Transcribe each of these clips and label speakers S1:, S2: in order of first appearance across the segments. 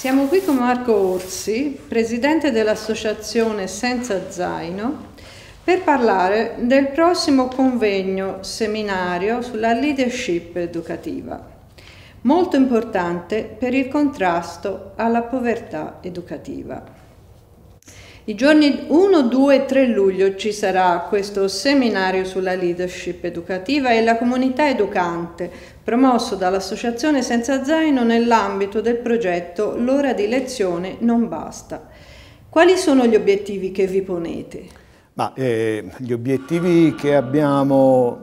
S1: Siamo qui con Marco Orsi, presidente dell'associazione Senza Zaino, per parlare del prossimo convegno seminario sulla leadership educativa, molto importante per il contrasto alla povertà educativa. I giorni 1, 2 e 3 luglio ci sarà questo seminario sulla leadership educativa e la comunità educante, promosso dall'Associazione Senza Zaino nell'ambito del progetto L'ora di lezione non basta. Quali sono gli obiettivi che vi ponete?
S2: Ma, eh, gli obiettivi che abbiamo,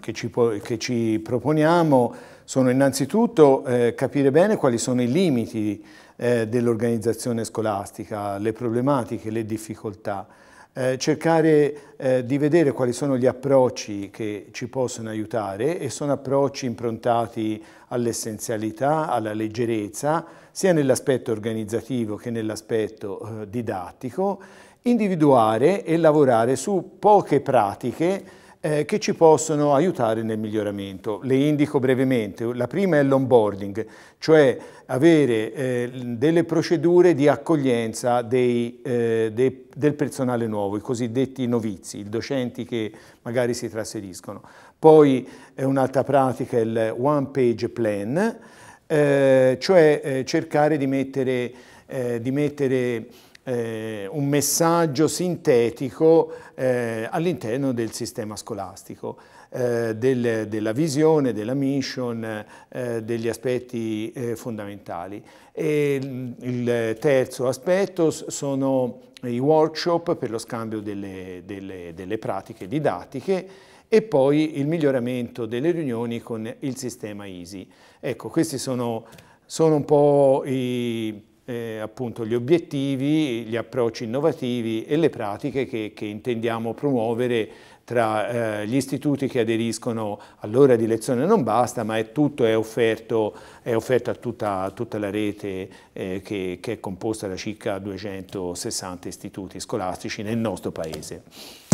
S2: che ci, che ci proponiamo, sono innanzitutto eh, capire bene quali sono i limiti eh, dell'organizzazione scolastica, le problematiche, le difficoltà, eh, cercare eh, di vedere quali sono gli approcci che ci possono aiutare e sono approcci improntati all'essenzialità, alla leggerezza, sia nell'aspetto organizzativo che nell'aspetto eh, didattico, individuare e lavorare su poche pratiche eh, che ci possono aiutare nel miglioramento. Le indico brevemente. La prima è l'onboarding, cioè avere eh, delle procedure di accoglienza dei, eh, de, del personale nuovo, i cosiddetti novizi, i docenti che magari si trasferiscono. Poi eh, un'altra pratica è il one page plan, eh, cioè eh, cercare di mettere, di mettere eh, un messaggio sintetico eh, all'interno del sistema scolastico, eh, del, della visione, della mission, eh, degli aspetti eh, fondamentali. E mm, il terzo aspetto sono i workshop per lo scambio delle, delle, delle pratiche didattiche e poi il miglioramento delle riunioni con il sistema Easy. Ecco, questi sono, sono un po' i eh, appunto gli obiettivi, gli approcci innovativi e le pratiche che, che intendiamo promuovere tra eh, gli istituti che aderiscono all'ora di lezione non basta, ma è tutto è offerto, è offerto a tutta, tutta, la rete eh, che, che è composta da circa 260 istituti scolastici nel nostro Paese.